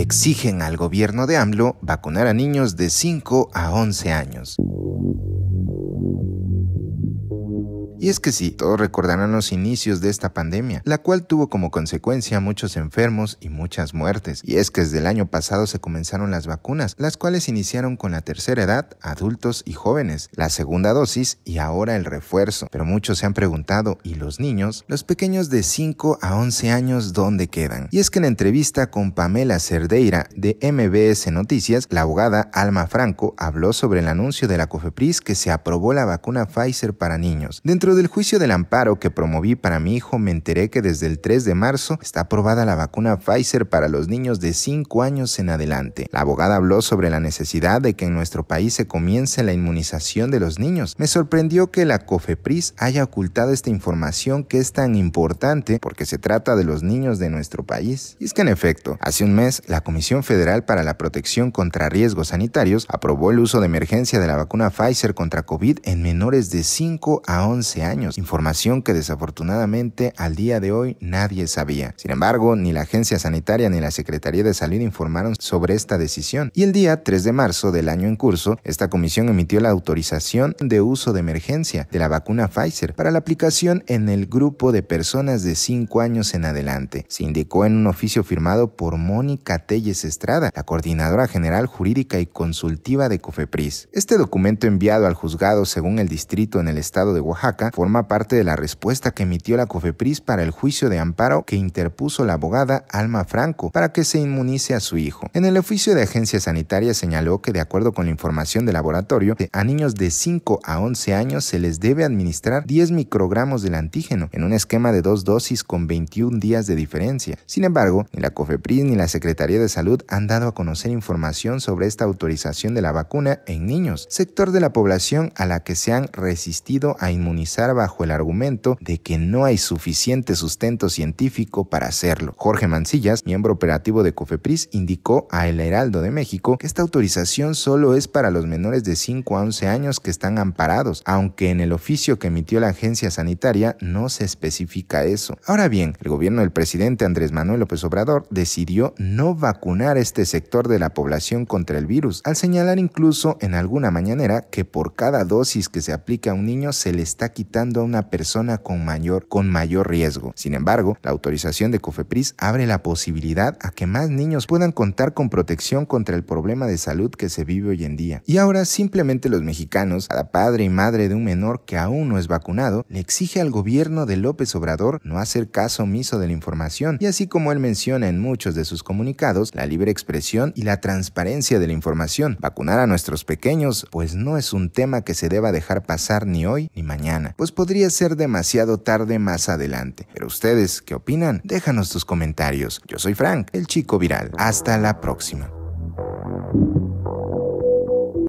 exigen al gobierno de AMLO vacunar a niños de 5 a 11 años. Y es que sí, todos recordarán los inicios de esta pandemia, la cual tuvo como consecuencia muchos enfermos y muchas muertes. Y es que desde el año pasado se comenzaron las vacunas, las cuales iniciaron con la tercera edad, adultos y jóvenes, la segunda dosis y ahora el refuerzo. Pero muchos se han preguntado, ¿y los niños? Los pequeños de 5 a 11 años, ¿dónde quedan? Y es que en entrevista con Pamela Cerdeira de MBS Noticias, la abogada Alma Franco habló sobre el anuncio de la COFEPRIS que se aprobó la vacuna Pfizer para niños. Dentro del juicio del amparo que promoví para mi hijo me enteré que desde el 3 de marzo está aprobada la vacuna Pfizer para los niños de 5 años en adelante. La abogada habló sobre la necesidad de que en nuestro país se comience la inmunización de los niños. Me sorprendió que la COFEPRIS haya ocultado esta información que es tan importante porque se trata de los niños de nuestro país. Y es que en efecto, hace un mes la Comisión Federal para la Protección contra Riesgos Sanitarios aprobó el uso de emergencia de la vacuna Pfizer contra COVID en menores de 5 a 11 años años, información que desafortunadamente al día de hoy nadie sabía. Sin embargo, ni la agencia sanitaria ni la Secretaría de Salud informaron sobre esta decisión. Y el día 3 de marzo del año en curso, esta comisión emitió la autorización de uso de emergencia de la vacuna Pfizer para la aplicación en el grupo de personas de 5 años en adelante. Se indicó en un oficio firmado por Mónica Telles Estrada, la coordinadora general jurídica y consultiva de COFEPRIS. Este documento enviado al juzgado según el distrito en el estado de Oaxaca forma parte de la respuesta que emitió la COFEPRIS para el juicio de amparo que interpuso la abogada Alma Franco para que se inmunice a su hijo. En el oficio de agencia sanitaria señaló que de acuerdo con la información del laboratorio, a niños de 5 a 11 años se les debe administrar 10 microgramos del antígeno en un esquema de dos dosis con 21 días de diferencia. Sin embargo, ni la COFEPRIS ni la Secretaría de Salud han dado a conocer información sobre esta autorización de la vacuna en niños, sector de la población a la que se han resistido a inmunizar bajo el argumento de que no hay suficiente sustento científico para hacerlo. Jorge Mancillas, miembro operativo de COFEPRIS, indicó a El Heraldo de México que esta autorización solo es para los menores de 5 a 11 años que están amparados, aunque en el oficio que emitió la agencia sanitaria no se especifica eso. Ahora bien, el gobierno del presidente Andrés Manuel López Obrador decidió no vacunar este sector de la población contra el virus, al señalar incluso en alguna mañanera que por cada dosis que se aplica a un niño se le está quitando a una persona con mayor, con mayor riesgo. Sin embargo, la autorización de COFEPRIS abre la posibilidad a que más niños puedan contar con protección contra el problema de salud que se vive hoy en día. Y ahora simplemente los mexicanos, la padre y madre de un menor que aún no es vacunado, le exige al gobierno de López Obrador no hacer caso omiso de la información y así como él menciona en muchos de sus comunicados, la libre expresión y la transparencia de la información. Vacunar a nuestros pequeños pues no es un tema que se deba dejar pasar ni hoy ni mañana pues podría ser demasiado tarde más adelante. Pero ustedes, ¿qué opinan? Déjanos tus comentarios. Yo soy Frank, el chico viral. Hasta la próxima.